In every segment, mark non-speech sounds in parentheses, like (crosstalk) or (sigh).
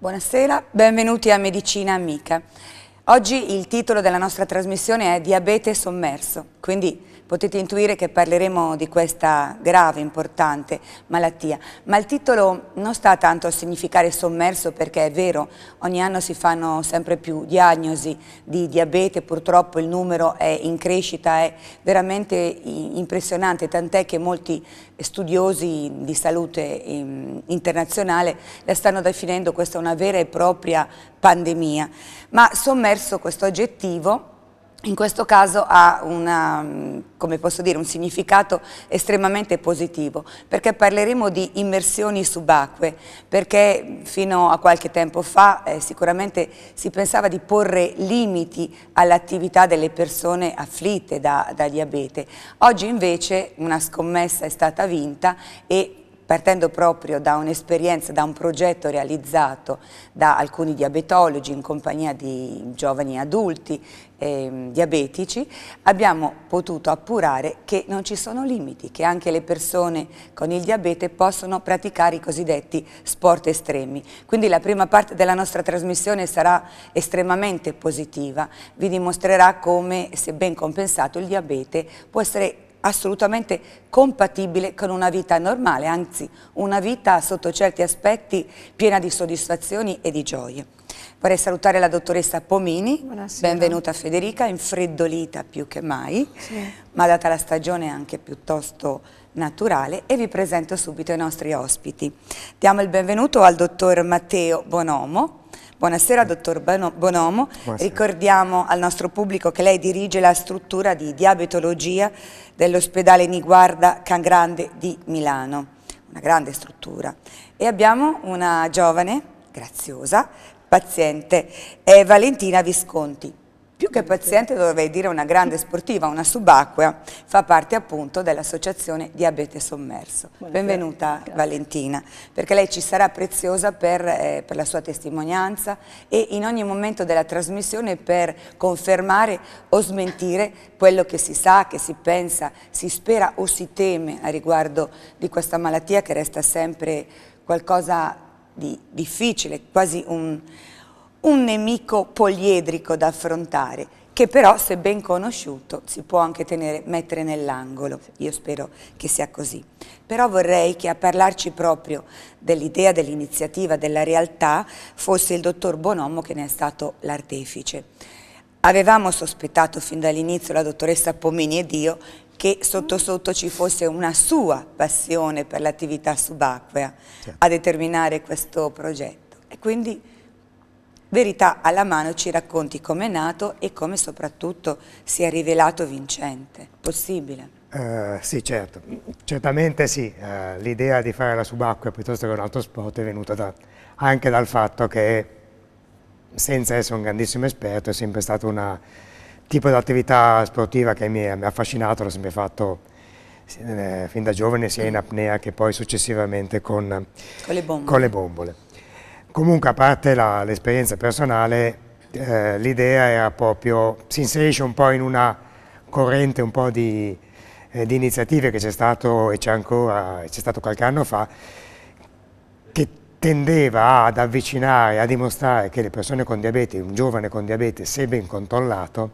Buonasera, benvenuti a Medicina Amica. Oggi il titolo della nostra trasmissione è Diabete sommerso, quindi potete intuire che parleremo di questa grave, importante malattia. Ma il titolo non sta tanto a significare sommerso perché è vero, ogni anno si fanno sempre più diagnosi di diabete, purtroppo il numero è in crescita, è veramente impressionante, tant'è che molti studiosi di salute ehm, internazionale la stanno definendo questa una vera e propria pandemia ma sommerso questo aggettivo in questo caso ha una, dire, un significato estremamente positivo, perché parleremo di immersioni subacquee, perché fino a qualche tempo fa eh, sicuramente si pensava di porre limiti all'attività delle persone afflitte da, da diabete. Oggi invece una scommessa è stata vinta e partendo proprio da un'esperienza, da un progetto realizzato da alcuni diabetologi in compagnia di giovani adulti eh, diabetici, abbiamo potuto appurare che non ci sono limiti, che anche le persone con il diabete possono praticare i cosiddetti sport estremi. Quindi la prima parte della nostra trasmissione sarà estremamente positiva, vi dimostrerà come, se ben compensato, il diabete può essere assolutamente compatibile con una vita normale, anzi una vita sotto certi aspetti piena di soddisfazioni e di gioie. Vorrei salutare la dottoressa Pomini, Buonasera. benvenuta Federica, infreddolita più che mai, sì. ma data la stagione anche piuttosto naturale e vi presento subito i nostri ospiti. Diamo il benvenuto al dottor Matteo Bonomo, Buonasera dottor Bonomo, Buonasera. ricordiamo al nostro pubblico che lei dirige la struttura di diabetologia dell'ospedale Niguarda Cangrande di Milano, una grande struttura. E abbiamo una giovane, graziosa, paziente, è Valentina Visconti. Più che paziente dovrei dire una grande sportiva, una subacquea, fa parte appunto dell'associazione Diabete Sommerso. Buonasera. Benvenuta Grazie. Valentina, perché lei ci sarà preziosa per, eh, per, la sua testimonianza e in ogni momento della trasmissione per confermare o smentire quello che si sa, che si pensa, si spera o si teme a riguardo di questa malattia che resta sempre qualcosa di difficile, quasi un un nemico poliedrico da affrontare, che però se ben conosciuto si può anche tenere, mettere nell'angolo, io spero che sia così. Però vorrei che a parlarci proprio dell'idea, dell'iniziativa, della realtà fosse il dottor Bonomo che ne è stato l'artefice. Avevamo sospettato fin dall'inizio la dottoressa Pomini ed io che sotto sotto ci fosse una sua passione per l'attività subacquea certo. a determinare questo progetto. E quindi Verità alla mano ci racconti come è nato e come soprattutto si è rivelato vincente. Possibile? Uh, sì, certo. Certamente sì. Uh, L'idea di fare la subacquea piuttosto che un altro sport è venuta da, anche dal fatto che, senza essere un grandissimo esperto, è sempre stato un tipo di attività sportiva che mi, mi ha affascinato, l'ho sempre fatto eh, fin da giovane sia in apnea che poi successivamente con, con le bombole. Con le bombole. Comunque, a parte l'esperienza personale, eh, l'idea era proprio, si inserisce un po' in una corrente un po' di, eh, di iniziative che c'è stato e c'è ancora, c'è stato qualche anno fa, che tendeva ad avvicinare, a dimostrare che le persone con diabete, un giovane con diabete, se ben controllato,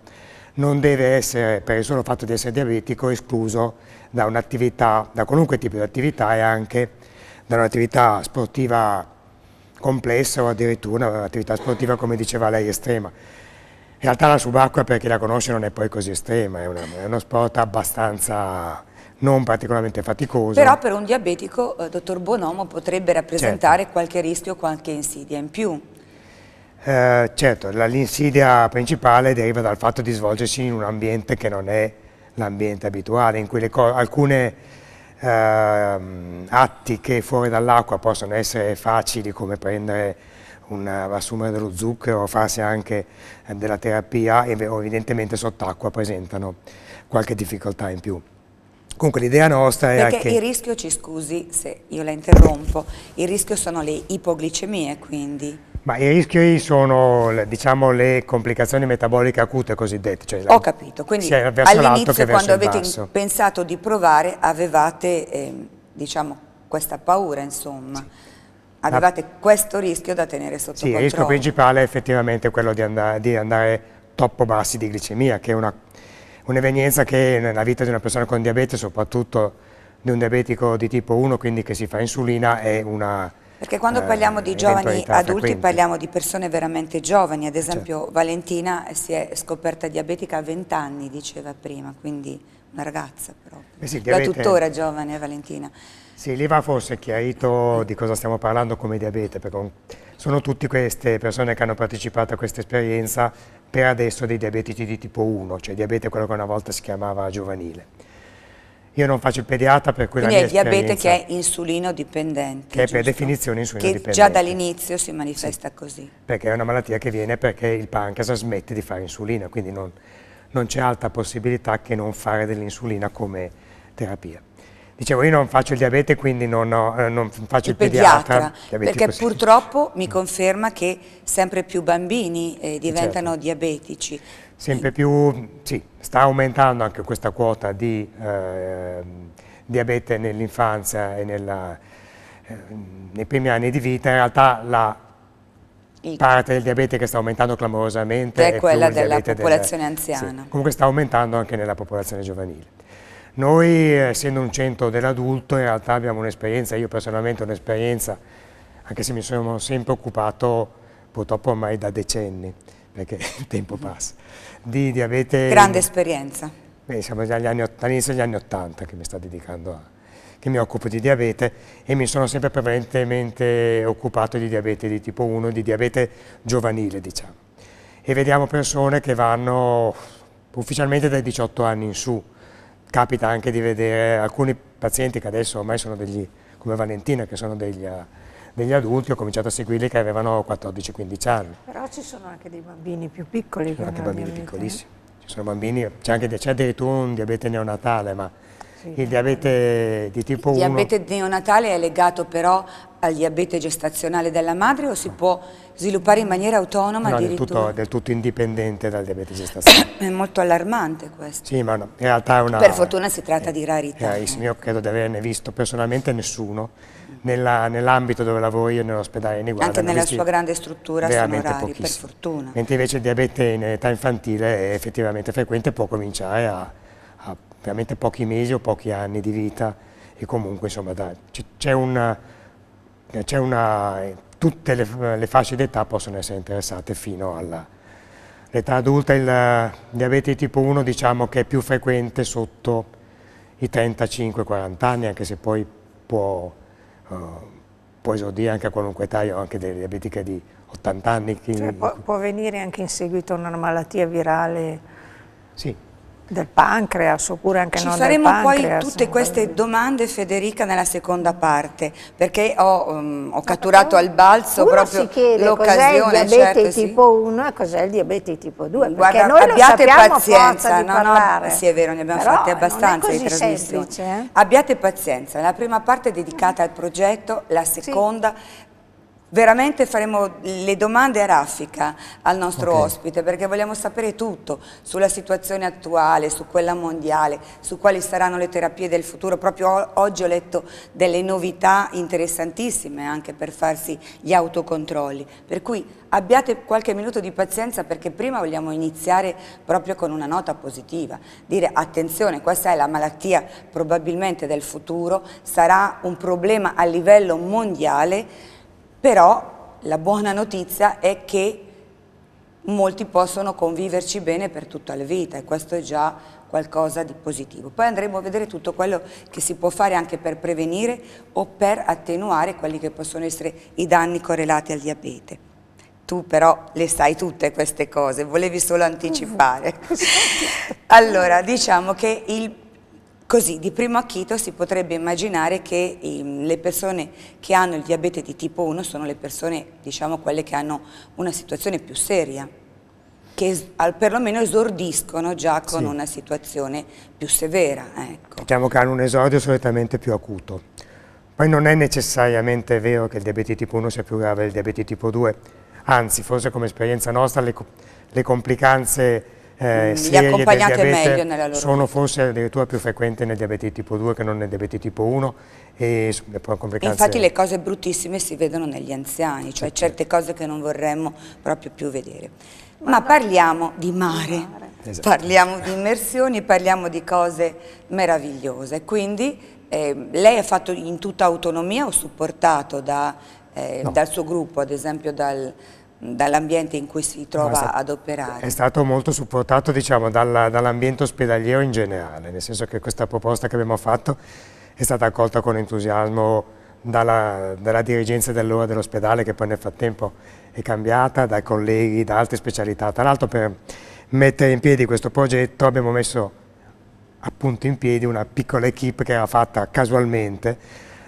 non deve essere, per il solo fatto di essere diabetico, escluso da un'attività, da qualunque tipo di attività e anche da un'attività sportiva complessa o addirittura un'attività sportiva, come diceva lei, estrema. In realtà la subacquea, per chi la conosce, non è poi così estrema, è, una, è uno sport abbastanza non particolarmente faticoso. Però per un diabetico, eh, dottor Bonomo, potrebbe rappresentare certo. qualche rischio, qualche insidia in più. Eh, certo, l'insidia principale deriva dal fatto di svolgersi in un ambiente che non è l'ambiente abituale, in cui alcune ehm, atti che fuori dall'acqua possono essere facili come prendere una, eh, assumere dello zucchero, o farsi anche eh, della terapia, evidentemente sott'acqua presentano qualche difficoltà in più. Comunque l'idea nostra è Perché che... il rischio, ci scusi se io la interrompo, il rischio sono le ipoglicemie quindi... Ma i rischi sono diciamo, le complicazioni metaboliche acute cosiddette. Cioè Ho capito, quindi all'inizio quando avete pensato di provare avevate eh, diciamo, questa paura insomma. Sì avevate Ma, questo rischio da tenere sotto sì, controllo. Sì, il rischio principale è effettivamente quello di andare, di andare, troppo bassi di glicemia, che è un'evenienza che nella vita di una persona con diabete, soprattutto di un diabetico di tipo 1, quindi che si fa insulina, è una perché quando eh, parliamo di giovani adulti frequenti. parliamo di persone veramente giovani, ad certo. esempio certo. Valentina si è scoperta diabetica a 20 anni, diceva prima, quindi una ragazza proprio, eh sì, diabete... tuttora giovane eh, Valentina. Sì, lì va forse chiarito di cosa stiamo parlando come diabete, perché sono tutte queste persone che hanno partecipato a questa esperienza per adesso dei diabetici di tipo 1, cioè diabete quello che una volta si chiamava giovanile. Io non faccio il pediatra per quella Quindi è diabete che è insulino dipendente. Che è per definizione insulino che dipendente. Che già dall'inizio si manifesta sì. così. Perché è una malattia che viene perché il pancreas smette di fare insulina, quindi non, non c'è altra possibilità che non fare dell'insulina come terapia. Dicevo, io non faccio il diabete, quindi non, ho, eh, non faccio il, il pediatra. pediatra perché così. purtroppo mi mm. conferma che sempre più bambini eh, diventano certo. diabetici sempre più, sì, sta aumentando anche questa quota di eh, diabete nell'infanzia e nella, eh, nei primi anni di vita, in realtà la parte del diabete che sta aumentando clamorosamente è, è quella della popolazione del, anziana. Sì, comunque sta aumentando anche nella popolazione giovanile. Noi, eh, essendo un centro dell'adulto, in realtà abbiamo un'esperienza, io personalmente ho un'esperienza, anche se mi sono sempre occupato purtroppo ormai da decenni, perché (laughs) il tempo passa di diabete... Grande esperienza. Beh, siamo all'inizio degli anni 80 che mi sto dedicando a che mi occupo di diabete e mi sono sempre prevalentemente occupato di diabete di tipo 1, di diabete giovanile diciamo. E vediamo persone che vanno ufficialmente dai 18 anni in su, capita anche di vedere alcuni pazienti che adesso ormai sono degli, come Valentina, che sono degli eh, degli adulti ho cominciato a seguirli che avevano 14-15 anni. Però ci sono anche dei bambini più piccoli. Ci sono anche bambini piccolissimi, ci sono bambini, c'è anche c'è addirittura un diabete neonatale, ma sì. il diabete di tipo 1... Il diabete neonatale è legato però al diabete gestazionale della madre o si no. può sviluppare in maniera autonoma no, addirittura? Del tutto, del tutto indipendente dal diabete gestazionale. (coughs) è molto allarmante questo. Sì, ma no, in realtà è una... Per fortuna si tratta eh, di rarità. Eh, io credo di averne visto personalmente nessuno nell'ambito nell dove lavoro io nell'ospedale Niguarda. Anche nella sua grande struttura sono rari, per fortuna. Mentre invece il diabete in età infantile è effettivamente frequente, può cominciare a, a veramente pochi mesi o pochi anni di vita e comunque insomma c'è una, una, tutte le, le fasce d'età possono essere interessate fino all'età adulta. Il diabete tipo 1 diciamo che è più frequente sotto i 35-40 anni, anche se poi può eh, può esordire anche a qualunque taglio, anche delle diabetiche di 80 anni. Cioè, può, può venire anche in seguito a una malattia virale? Sì, del pancreas oppure anche Ci non del pancreas. Ci faremo poi tutte queste domande Federica nella seconda parte perché ho, um, ho catturato al balzo proprio l'occasione. cos'è il diabete certo, tipo 1 e cos'è il diabete tipo 2 Guarda, noi abbiate pazienza, no, no, sì è vero, ne abbiamo fatte abbastanza di trasmissioni. Eh? Abbiate pazienza, la prima parte è dedicata al progetto, la seconda sì veramente faremo le domande a raffica al nostro okay. ospite perché vogliamo sapere tutto sulla situazione attuale, su quella mondiale, su quali saranno le terapie del futuro. Proprio oggi ho letto delle novità interessantissime anche per farsi gli autocontrolli. Per cui abbiate qualche minuto di pazienza perché prima vogliamo iniziare proprio con una nota positiva. Dire attenzione, questa è la malattia probabilmente del futuro, sarà un problema a livello mondiale però la buona notizia è che molti possono conviverci bene per tutta la vita e questo è già qualcosa di positivo. Poi andremo a vedere tutto quello che si può fare anche per prevenire o per attenuare quelli che possono essere i danni correlati al diabete. Tu però le sai tutte queste cose, volevi solo mm. anticipare. (laughs) allora, diciamo che il Così, di primo acchito si potrebbe immaginare che ehm, le persone che hanno il diabete di tipo 1 sono le persone, diciamo, quelle che hanno una situazione più seria, che perlomeno esordiscono già con sì. una situazione più severa. Ecco. Diciamo che hanno un esordio solitamente più acuto. Poi non è necessariamente vero che il diabete tipo 1 sia più grave del diabete tipo 2, anzi, forse come esperienza nostra le, le complicanze eh, mm, gli accompagnati meglio nella loro sono forse addirittura più frequenti nel diabete tipo 2 che non nel diabete tipo 1 e le complicanze... Infatti le cose bruttissime si vedono negli anziani, cioè certo. certe cose che non vorremmo proprio più vedere. Ma parliamo di mare, esatto. parliamo di immersioni, parliamo di cose meravigliose, quindi eh, lei ha fatto in tutta autonomia o supportato da, eh, no. dal suo gruppo, ad esempio dal, dall'ambiente in cui si trova ad operare. È stato molto supportato diciamo, dall'ambiente dall ospedaliero in generale, nel senso che questa proposta che abbiamo fatto è stata accolta con entusiasmo dalla, dalla dirigenza dell'ora dell'ospedale che poi nel frattempo è cambiata, dai colleghi, da altre specialità. Tra l'altro per mettere in piedi questo progetto abbiamo messo appunto in piedi una piccola equip che era fatta casualmente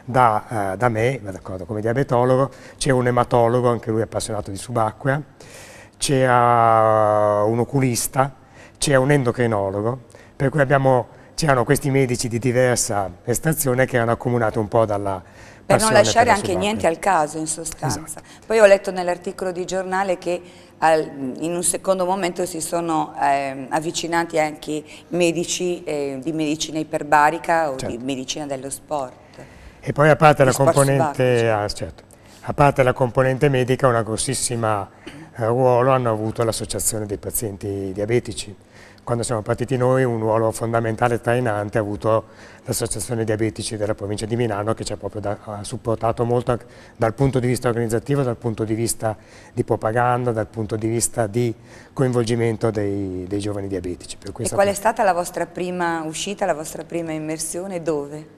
da, eh, da me, d'accordo come diabetologo, c'è un ematologo, anche lui appassionato di subacquea, c'è eh, un oculista, c'è un endocrinologo, per cui c'erano questi medici di diversa estrazione che erano accomunati un po' dalla, per non lasciare anche niente al caso in sostanza. Esatto. Poi ho letto nell'articolo di giornale che al, in un secondo momento si sono eh, avvicinati anche medici eh, di medicina iperbarica o certo. di medicina dello sport. E poi a parte, ah, certo. certo, a parte la componente, medica, un grossissimo eh, ruolo hanno avuto l'associazione dei pazienti diabetici. Quando siamo partiti noi un ruolo fondamentale e trainante ha avuto l'associazione diabetici della provincia di Milano che ci ha proprio da, ha supportato molto dal punto di vista organizzativo, dal punto di vista di propaganda, dal punto di vista di coinvolgimento dei, dei giovani diabetici. e qual è stata la vostra prima uscita, la vostra prima immersione? Dove?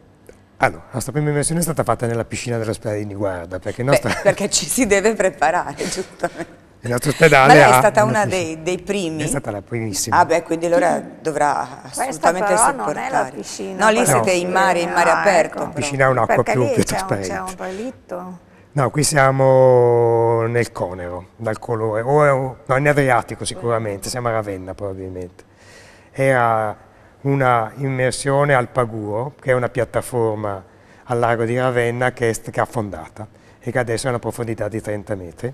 Allora, ah, la nostra prima immersione è stata fatta nella piscina dell'ospedale di Niguarda, perché, nostra... perché ci si deve preparare, (laughs) giustamente. Il nostro ospedale Ma è stata una, dei, dei, primi? È stata la primissima. Ah beh, quindi allora dovrà assolutamente Questa però sopportare. non è la piscina. No, lì siete in mare, in mare ah, ecco. aperto. La piscina è un'acqua più, più trasparente. c'è un relitto? No, qui siamo nel Conero, dal colore, o, no, in Adriatico sicuramente, siamo a Ravenna probabilmente. Era una immersione al Paguo, che è una piattaforma al largo di Ravenna che è affondata e che adesso è una profondità di 30 metri.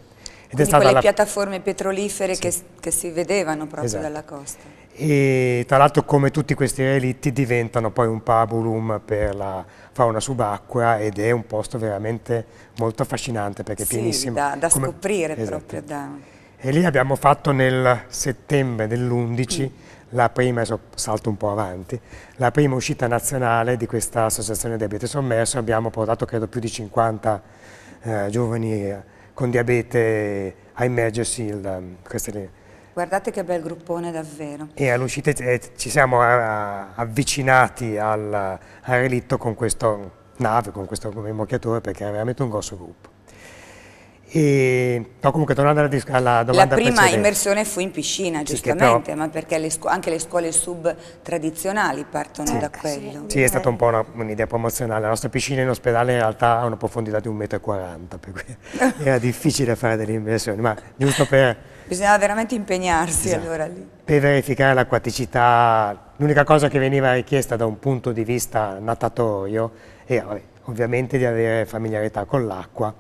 Ed Quindi quelle la... piattaforme petrolifere sì. che, che, si vedevano proprio esatto. dalla costa. E tra l'altro come tutti questi relitti diventano poi un pabulum per la fauna subacquea ed è un posto veramente molto affascinante perché è pienissimo. sì, pienissimo. da, da come... scoprire esatto. proprio. Da... E lì abbiamo fatto nel settembre dell'11 mm la prima, salto un po' avanti, la prima uscita nazionale di questa associazione diabete sommerso, abbiamo portato credo più di 50 eh, giovani eh, con diabete a immergersi il, ehm, queste, Guardate che bel gruppone davvero. E all'uscita eh, ci siamo eh, avvicinati al, al relitto con questa nave, con questo rimorchiatore perché era veramente un grosso gruppo. E, no, comunque tornando alla, alla domanda La prima precedente. immersione fu in piscina, giustamente, sì, ma perché le anche le scuole sub tradizionali partono sì. da quello. Sì, è stata un po' un'idea un promozionale. La nostra piscina in ospedale in realtà ha una profondità di 1,40 m, per cui (laughs) era difficile fare delle immersioni, ma giusto per... Bisognava veramente impegnarsi esatto. allora lì. Per verificare l'acquaticità, l'unica cosa che veniva richiesta da un punto di vista natatorio era ovviamente di avere familiarità con l'acqua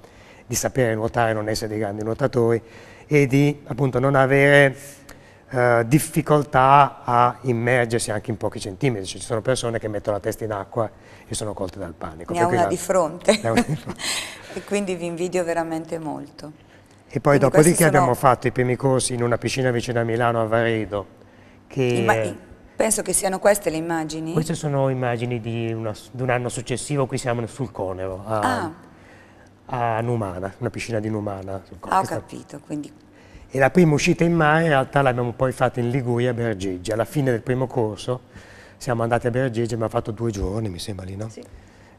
di sapere nuotare, non essere dei grandi nuotatori e di appunto non avere eh, difficoltà a immergersi anche in pochi centimetri, cioè, ci sono persone che mettono la testa in acqua e sono colte dal panico. Ne (laughs) ha una, di fronte, una di fronte. e quindi vi invidio veramente molto. E poi quindi dopodiché abbiamo fatto i primi corsi in una piscina vicino a Milano, a Varedo, che... Penso che siano queste le immagini. Queste sono immagini di, una, di un anno successivo, qui siamo sul Conero, a, ah a Numana, una piscina di Numana. Ah, ho capito, quindi... E la prima uscita in mare in realtà l'abbiamo poi fatta in Liguria a Bergeggi. Alla fine del primo corso siamo andati a Bergeggi, abbiamo fatto due giorni, mi sembra lì, no? Sì.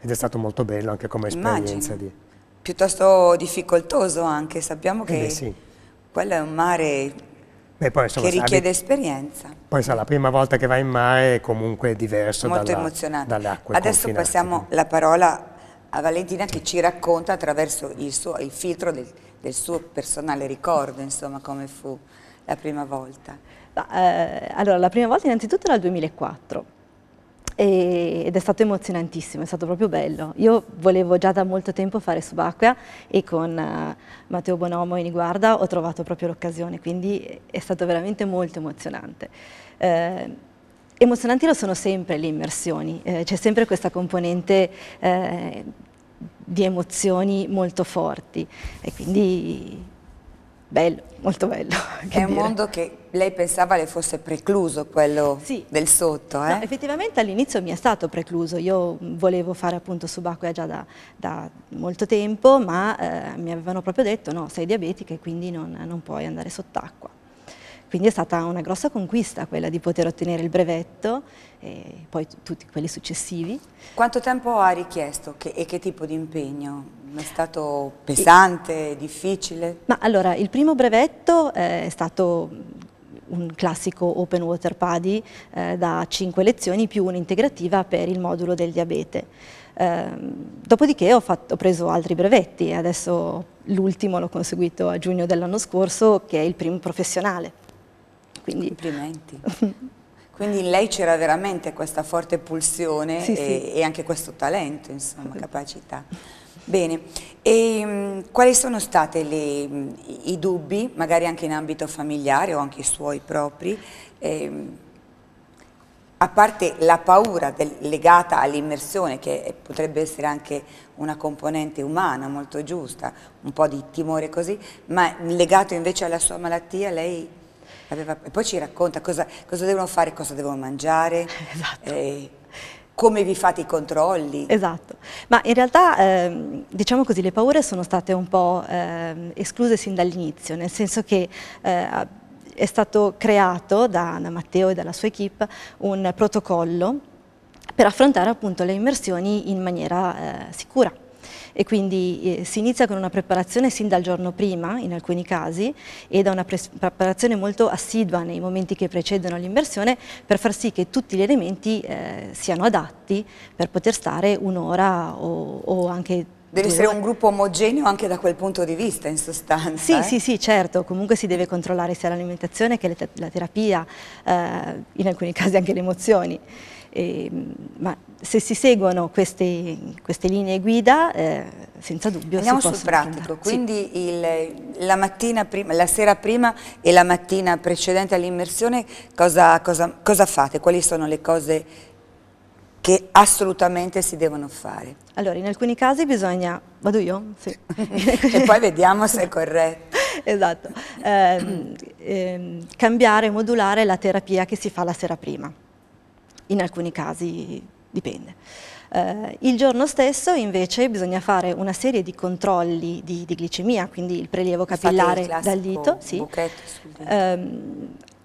Ed è stato molto bello anche come esperienza. Immagino. Di... Piuttosto difficoltoso anche, sappiamo eh che eh sì. quello è un mare Beh, poi, insomma, che richiede abit... esperienza. Poi sa, la prima volta che vai in mare è comunque diverso Molto dalla, emozionante. Adesso passiamo ecco. la parola a Valentina che ci racconta attraverso il, suo, il filtro del, del, suo personale ricordo, insomma, come fu la prima volta. Eh, allora, la prima volta innanzitutto era il 2004 ed è stato emozionantissimo, è stato proprio bello. Io volevo già da molto tempo fare subacquea e con uh, Matteo Bonomo in Iguarda ho trovato proprio l'occasione, quindi è stato veramente molto emozionante. Eh, Emozionanti lo sono sempre le immersioni, eh, c'è sempre questa componente eh, di emozioni molto forti e quindi bello, molto bello. (laughs) È un mondo che lei pensava le fosse precluso quello sì. del sotto. Eh? No, effettivamente all'inizio mi è stato precluso, io volevo fare appunto subacquea già da, da molto tempo ma eh, mi avevano proprio detto no sei diabetica e quindi non, non puoi andare sott'acqua. Quindi è stata una grossa conquista quella di poter ottenere il brevetto e poi tutti quelli successivi. Quanto tempo ha richiesto che, e che tipo di impegno? È stato pesante, e... difficile? Ma allora, il primo brevetto eh, è stato un classico open water paddy eh, da 5 lezioni più un'integrativa per il modulo del diabete. Eh, dopodiché ho, fatto, ho, preso altri brevetti, e adesso l'ultimo l'ho conseguito a giugno dell'anno scorso che è il primo professionale. Quindi... Complimenti. (laughs) Quindi in lei c'era veramente questa forte pulsione sì, e, sì. e, anche questo talento, insomma, capacità. Bene, e, ehm, quali sono stati i dubbi, magari anche in ambito familiare o anche i suoi propri, eh, a parte la paura del, legata all'immersione, che potrebbe essere anche una componente umana molto giusta, un po' di timore così, ma legato invece alla sua malattia, lei aveva, e poi ci racconta cosa, cosa, devono fare, cosa devono mangiare. (laughs) Esatto. Eh, come vi fate i controlli? Esatto, ma in realtà ehm, diciamo così le paure sono state un po' ehm, escluse sin dall'inizio, nel senso che eh, è stato creato da, da Matteo e dalla sua equip un protocollo per affrontare appunto le immersioni in maniera eh, sicura e quindi eh, si inizia con una preparazione sin dal giorno prima in alcuni casi e da una preparazione molto assidua nei momenti che precedono l'immersione per far sì che tutti gli elementi eh, siano adatti per poter stare un'ora o, o anche Deve essere un gruppo omogeneo anche da quel punto di vista in sostanza. Sì, eh? sì, sì, certo, comunque si deve controllare sia l'alimentazione che la terapia, eh, in alcuni casi anche le emozioni. E, ehm, ma se si seguono queste, queste linee guida, eh, senza dubbio Andiamo si sul pratico, quindi sì. il, la, prima, la, sera prima e la mattina precedente all'immersione cosa, cosa, cosa fate? Quali sono le cose che assolutamente si devono fare? Allora, in alcuni casi bisogna... Vado io? Sì. (laughs) e poi vediamo se è corretto. esatto. Eh, eh, cambiare, modulare la terapia che si fa la sera prima in alcuni casi dipende. Eh, il giorno stesso invece bisogna fare una serie di controlli di, di glicemia, quindi il prelievo capillare il dal dito, sì. dito. Eh,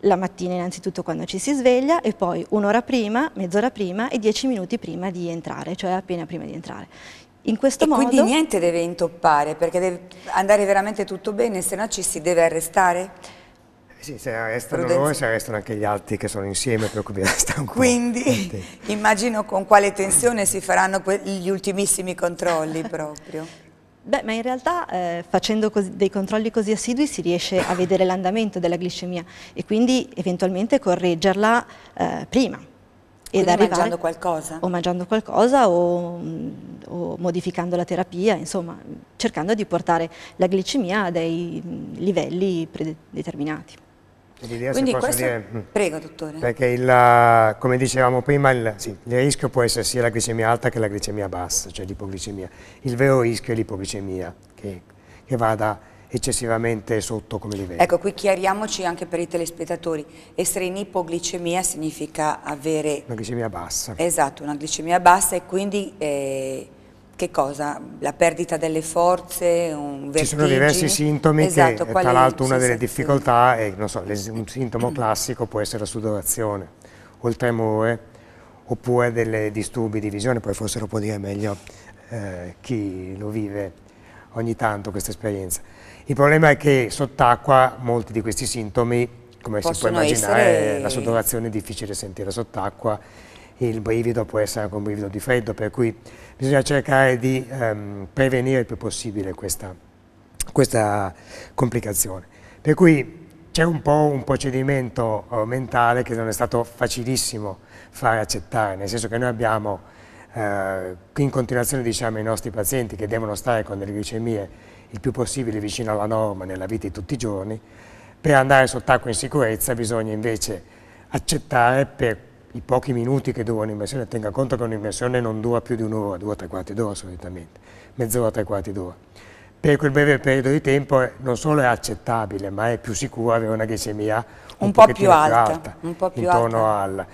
la mattina innanzitutto quando ci si sveglia e poi un'ora prima, mezz'ora prima e dieci minuti prima di entrare, cioè appena prima di entrare. In questo e modo, quindi niente deve intoppare perché deve andare veramente tutto bene, se no ci si deve arrestare? Eh sì, se arrestano Prudenzi... loro si arrestano anche gli altri che sono insieme, per cui resta (laughs) un Quindi immagino con quale tensione si faranno gli ultimissimi controlli proprio. Beh, ma in realtà eh, facendo dei controlli così assidui si riesce a vedere l'andamento della glicemia e quindi eventualmente correggerla eh, prima. Ed arrivare, mangiando qualcosa? O mangiando qualcosa o, o, modificando la terapia, insomma, cercando di portare la glicemia a dei livelli predeterminati. Quindi questo... Dire, mm, Prego, dottore. Perché, il, come dicevamo prima, il, sì, il, rischio può essere sia la glicemia alta che la glicemia bassa, cioè l'ipoglicemia. Il vero rischio è l'ipoglicemia, che, che vada eccessivamente sotto come livello. Ecco, qui chiariamoci anche per i telespettatori, essere in ipoglicemia significa avere... Una glicemia bassa. Esatto, una glicemia bassa e quindi eh, che cosa? La perdita delle forze, un vertigine? Ci sono diversi sintomi esatto, che eh, tra l'altro una delle difficoltà è, non so, un sintomo mm. classico può essere la sudorazione o il tremore oppure dei disturbi di visione, poi forse lo può dire meglio eh, chi lo vive ogni tanto questa esperienza. Il problema è che sott'acqua molti di questi sintomi, come Possono si può immaginare, essere... la sudorazione è difficile sentire sott'acqua, il brivido può essere anche un brivido di freddo, per cui bisogna cercare di ehm, prevenire il più possibile questa, questa complicazione. Per cui c'è un po' un procedimento eh, mentale che non è stato facilissimo fare accettare, nel senso che noi abbiamo eh, in continuazione diciamo ai nostri pazienti che devono stare con delle glicemie il più possibile vicino alla norma nella vita di tutti i giorni, per andare sott'acqua in sicurezza bisogna invece accettare per i pochi minuti che dura un'immersione, tenga conto che un'immersione non dura più di un'ora, dura tre quarti d'ora solitamente, mezz'ora, tre quarti d'ora. Per quel breve periodo di tempo eh, non solo è accettabile, ma è più sicuro avere una glicemia un, un po' più alta, più alta, un po più intorno alta. al...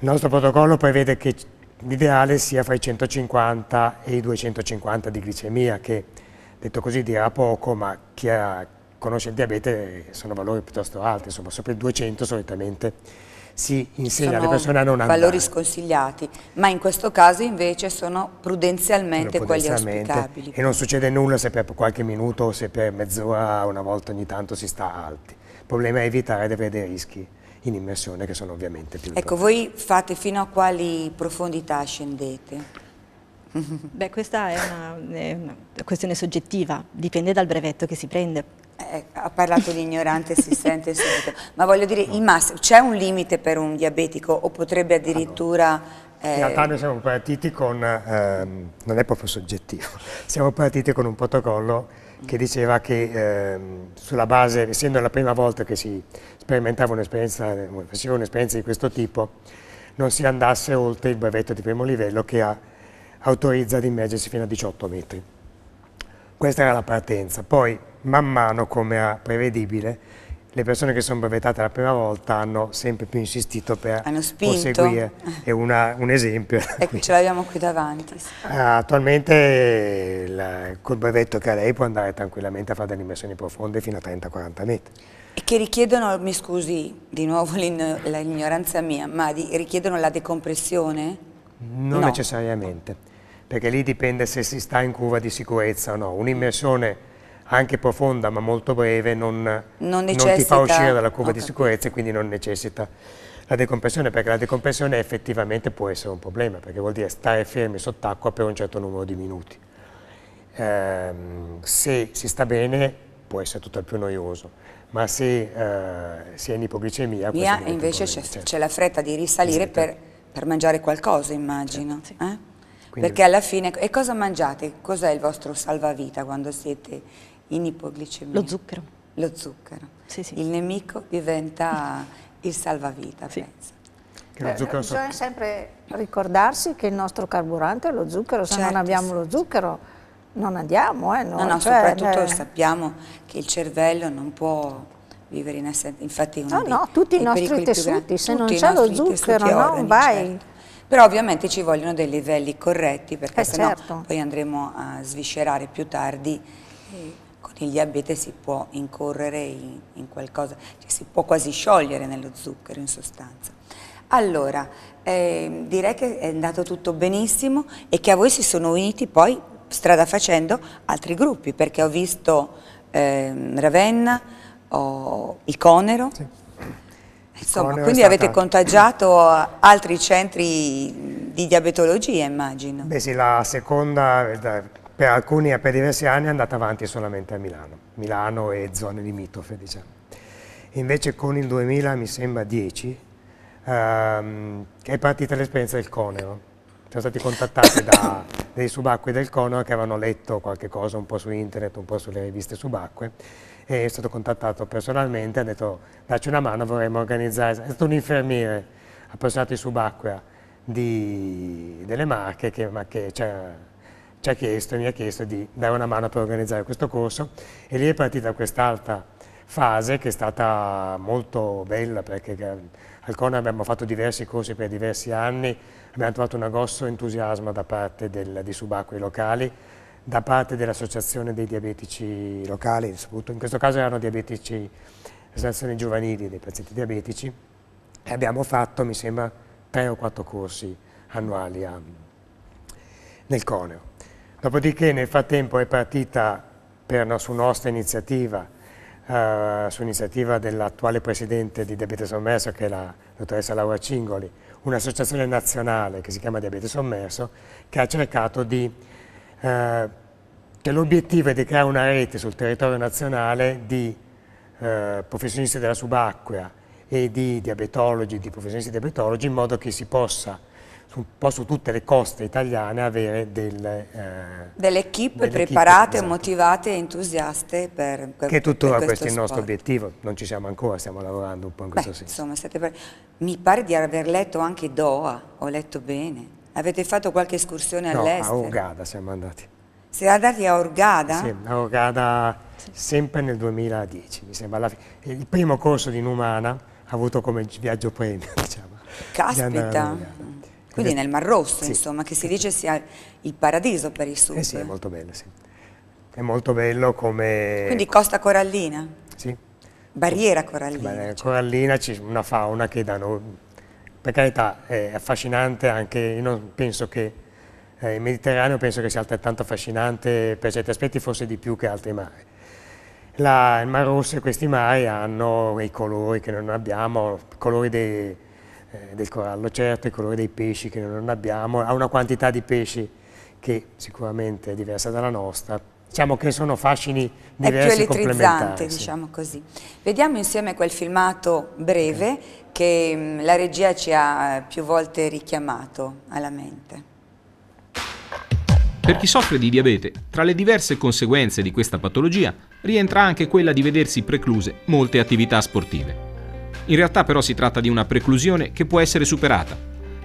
Il nostro protocollo prevede che l'ideale sia fra i 150 e i 250 di glicemia, che detto così dirà poco, ma chi ha, conosce il diabete eh, sono valori piuttosto alti, insomma sopra i 200 solitamente si insegna sono alle persone a non andare. valori sconsigliati, ma in questo caso invece sono prudenzialmente, prudenzialmente quelli auspicabili. E non succede nulla se per qualche minuto o se per mezz'ora, una volta ogni tanto si sta alti. Il problema è evitare di avere dei rischi in immersione che sono ovviamente più Ecco, voi fate fino a quali profondità scendete? Beh, questa è una, è una, questione soggettiva, dipende dal brevetto che si prende. Eh, ha parlato di ignorante, si sente subito. Ma voglio dire, no. c'è un limite per un diabetico o potrebbe ah, addirittura... Eh... In realtà noi siamo partiti con, ehm, non è proprio soggettivo, (laughs) siamo partiti con un protocollo che diceva che ehm, sulla base, essendo la prima volta che si sperimentava un'esperienza, faceva un'esperienza di questo tipo, non si andasse oltre il brevetto di primo livello che ha, autorizza ad immergersi fino a 18 metri. Questa era la partenza. Poi man mano, come era prevedibile, le persone che sono brevettate la prima volta hanno sempre più insistito per proseguire. Eh. È una, un esempio. Ecco, ce l'abbiamo qui davanti. (laughs) Ah, attualmente la, col brevetto che ha lei può andare tranquillamente a fare delle immersioni profonde fino a 30-40 metri. E che richiedono, mi scusi, di nuovo l'ignoranza mia, ma di, richiedono la decompressione? Non no. necessariamente, perché lì dipende se si sta in curva di sicurezza o no. Un'immersione anche profonda ma molto breve, non, non, non ti fa uscire dalla curva okay. di sicurezza e quindi non necessita la decompressione, perché la decompressione effettivamente può essere un problema, perché vuol dire stare fermi sott'acqua per un certo numero di minuti. Eh, se si sta bene può essere tutto il più noioso, ma se eh, si è in ipoglicemia... Mia invece c'è certo. la fretta di risalire esatto. per, per, mangiare qualcosa, immagino. Certo. Eh? Perché alla fine, e cosa mangiate? Cos'è il vostro salvavita quando siete in ipoglicemia. Lo zucchero. Lo zucchero. Sì, sì. Il nemico diventa il salvavita, sì. penso. Eh, bisogna sempre ricordarsi che il nostro carburante è lo zucchero, se certo, non abbiamo lo zucchero non andiamo. Eh, no, no, cioè, soprattutto eh... sappiamo che il cervello non può vivere in assenza, infatti uno no, dei, no, tutti i nostri tessuti, se non c'è lo zucchero non organi, vai. Certo. Però ovviamente ci vogliono dei livelli corretti perché eh, sennò certo. poi andremo a sviscerare più tardi con il diabete si può incorrere in, in qualcosa, cioè si può quasi sciogliere nello zucchero in sostanza. Allora, eh, direi che è andato tutto benissimo e che a voi si sono uniti poi, strada facendo, altri gruppi, perché ho visto eh, Ravenna, ho Iconero, sì. insomma, Iconero quindi avete contagiato altri centri di diabetologia, immagino. Beh sì, la seconda eh, per alcuni e per diversi anni è andata avanti solamente a Milano, Milano e zone limitrofe diciamo. Invece con il 2000 mi sembra 10 ehm, è partita l'esperienza del Conero, siamo stati contattati da (coughs) dei subacquei del Conero che avevano letto qualche cosa un po' su internet, un po' sulle riviste subacquee e è stato contattato personalmente, ha detto dacci una mano, vorremmo organizzare, è stato un infermiere appassionato di subacquea di, delle Marche che, ma che cioè, ci ha chiesto, e mi ha chiesto di dare una mano per organizzare questo corso e lì è partita quest'altra fase che è stata molto bella perché eh, al Cone abbiamo fatto diversi corsi per diversi anni, abbiamo trovato un grosso entusiasmo da parte del, di subacquei locali, da parte dell'associazione dei diabetici locali, soprattutto in questo caso erano diabetici, associazioni giovanili dei pazienti diabetici e abbiamo fatto mi sembra tre o quattro corsi annuali a, nel CONEO. Dopodiché nel frattempo è partita per, no, su nostra iniziativa, eh, su iniziativa dell'attuale presidente di Diabete Sommerso, che è la dottoressa Laura Cingoli, un'associazione nazionale che si chiama Diabete Sommerso, che ha cercato di... Eh, che l'obiettivo è di creare una rete sul territorio nazionale di eh, professionisti della subacquea e di diabetologi, di professionisti diabetologi, in modo che si possa su, un po' su tutte le coste italiane avere delle, eh, delle equip delle preparate, esatto. motivate e entusiaste per, per Che tuttora per questo, questo il nostro sport. obiettivo, non ci siamo ancora, stiamo lavorando un po' in Beh, questo senso. Insomma, per... Mi pare di aver letto anche Doha, ho letto bene. Avete fatto qualche escursione all'estero? no, a Hurghada siamo andati. Siete andati a Orgada? Sì, a Orgada sempre nel 2010, mi sembra. Il primo corso di Numana ha avuto come viaggio premio, (laughs) diciamo. Caspita! Di quindi nel Mar Rosso, sì. insomma, che si dice sia il paradiso per il sud. Eh sì, è molto bello, sì. È molto bello come... Quindi costa corallina? Sì. Barriera corallina. Barriera cioè. corallina, c'è una fauna che da noi, per carità, è affascinante anche, io non penso che eh, il Mediterraneo penso che sia altrettanto affascinante per certi aspetti, forse di più che altri mari. La, il Mar Rosso e questi mari hanno i colori che non abbiamo, colori dei eh, del corallo certo, il colore dei pesci che noi non abbiamo, ha una quantità di pesci che sicuramente è diversa dalla nostra, diciamo che sono fascini diversi e complementari. diciamo così. Vediamo insieme quel filmato breve okay. che mm, la regia ci ha eh, più volte richiamato alla mente. Per chi soffre di diabete, tra le diverse conseguenze di questa patologia rientra anche quella di vedersi precluse molte attività sportive. In realtà però si tratta di una preclusione che può essere superata,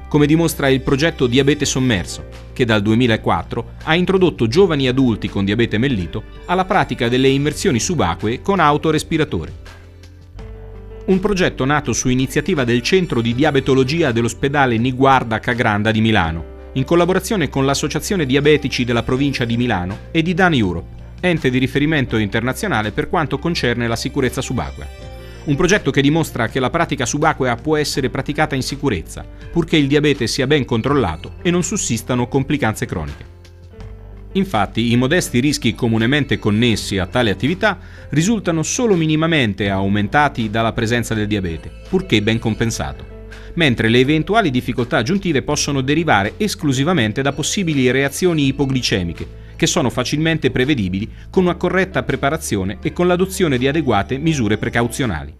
come dimostra il progetto Diabete Sommerso, che dal 2004 ha introdotto giovani adulti con diabete mellito alla pratica delle immersioni subacquee con autorespiratore. Un progetto nato su iniziativa del Centro di Diabetologia dell'ospedale Niguarda Cagranda di Milano, in collaborazione con l'Associazione Diabetici della provincia di Milano e di Dan Europe, ente di riferimento internazionale per quanto concerne la sicurezza subacquea. Un progetto che dimostra che la pratica subacquea può essere praticata in sicurezza, purché il diabete sia ben controllato e non sussistano complicanze croniche. Infatti i modesti rischi comunemente connessi a tale attività risultano solo minimamente aumentati dalla presenza del diabete, purché ben compensato mentre le eventuali difficoltà aggiuntive possono derivare esclusivamente da possibili reazioni ipoglicemiche, che sono facilmente prevedibili con una corretta preparazione e con l'adozione di adeguate misure precauzionali.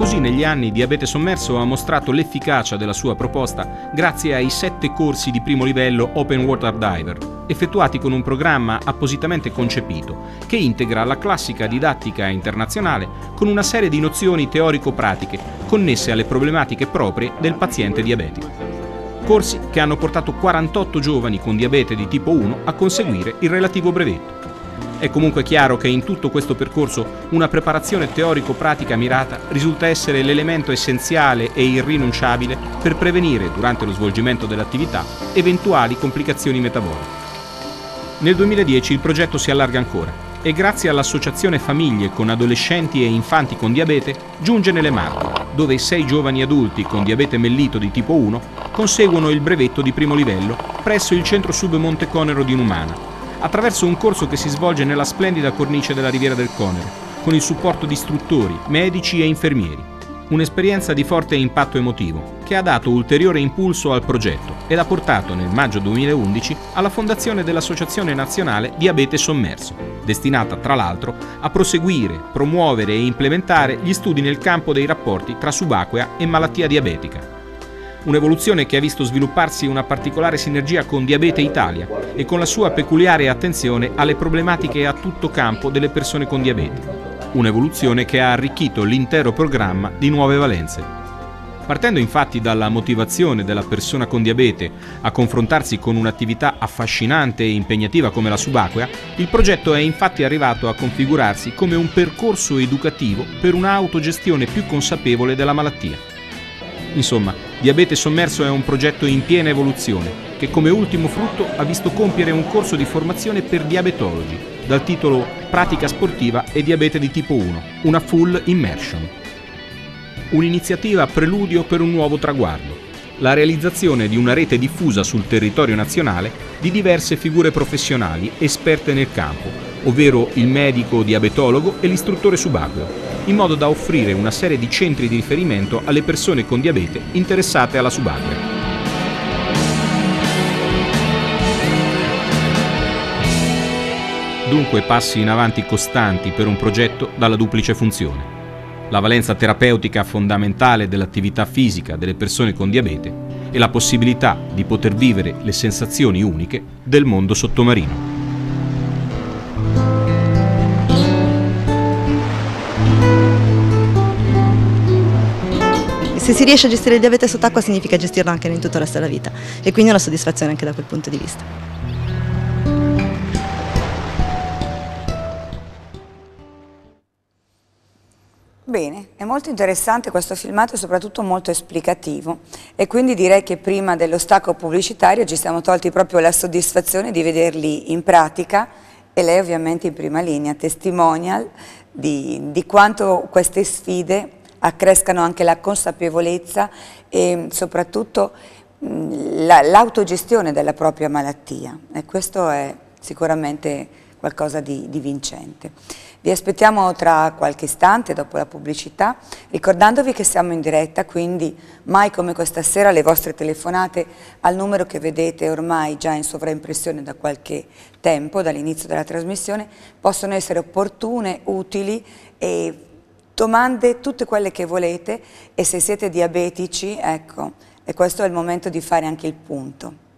Così negli anni Diabete Sommerso ha mostrato l'efficacia della sua proposta grazie ai sette corsi di primo livello Open Water Diver, effettuati con un programma appositamente concepito, che integra la classica didattica internazionale con una serie di nozioni teorico-pratiche connesse alle problematiche proprie del paziente diabetico corsi che hanno portato 48 giovani con diabete di tipo 1 a conseguire il relativo brevetto. È comunque chiaro che in tutto questo percorso una preparazione teorico-pratica mirata risulta essere l'elemento essenziale e irrinunciabile per prevenire, durante lo svolgimento dell'attività, eventuali complicazioni metaboliche. Nel 2010 il progetto si allarga ancora e grazie all'associazione Famiglie con adolescenti e infanti con diabete giunge nelle Marche, dove sei giovani adulti con diabete mellito di tipo 1 conseguono il brevetto di primo livello presso il centro sub Monteconero di Numana, attraverso un corso che si svolge nella splendida cornice della Riviera del Conero, con il supporto di istruttori, medici e infermieri. Un'esperienza di forte impatto emotivo, che ha dato ulteriore impulso al progetto ed ha portato nel maggio 2011 alla fondazione dell'Associazione Nazionale Diabete Sommerso, destinata tra l'altro a proseguire, promuovere e implementare gli studi nel campo dei rapporti tra subacquea e malattia diabetica Un'evoluzione che ha visto svilupparsi una particolare sinergia con Diabete Italia e con la sua peculiare attenzione alle problematiche a tutto campo delle persone con diabete. Un'evoluzione che ha arricchito l'intero programma di nuove valenze. Partendo infatti dalla motivazione della persona con diabete a confrontarsi con un'attività affascinante e impegnativa come la subacquea, il progetto è infatti arrivato a configurarsi come un percorso educativo per un'autogestione più consapevole della malattia. Insomma, Diabete Sommerso è un progetto in piena evoluzione che come ultimo frutto ha visto compiere un corso di formazione per diabetologi dal titolo Pratica sportiva e diabete di tipo 1, una full immersion. Un'iniziativa preludio per un nuovo traguardo, la realizzazione di una rete diffusa sul territorio nazionale di diverse figure professionali esperte nel campo, ovvero il medico diabetologo e l'istruttore subacqueo, in modo da offrire una serie di centri di riferimento alle persone con diabete interessate alla subacquea. Dunque passi in avanti costanti per un progetto dalla duplice funzione. La valenza terapeutica fondamentale dell'attività fisica delle persone con diabete e la possibilità di poter vivere le sensazioni uniche del mondo sottomarino. se si riesce a gestire il diabete sott'acqua significa gestirlo anche in tutto il resto della vita e quindi è una soddisfazione anche da quel punto di vista. Bene, è molto interessante questo filmato e soprattutto molto esplicativo e quindi direi che prima dello stacco pubblicitario ci siamo tolti proprio la soddisfazione di vederli in pratica e lei ovviamente in prima linea, testimonial di, di quanto queste sfide accrescano anche la consapevolezza e mm, soprattutto mm, l'autogestione della propria malattia e questo è sicuramente qualcosa di, di vincente. Vi aspettiamo tra qualche istante dopo la pubblicità, ricordandovi che siamo in diretta, quindi mai come questa sera le vostre telefonate al numero che vedete ormai già in sovraimpressione da qualche tempo, dall'inizio della trasmissione, possono essere opportune, utili e domande tutte quelle che volete e se siete diabetici, ecco, e questo è il momento di fare anche il punto.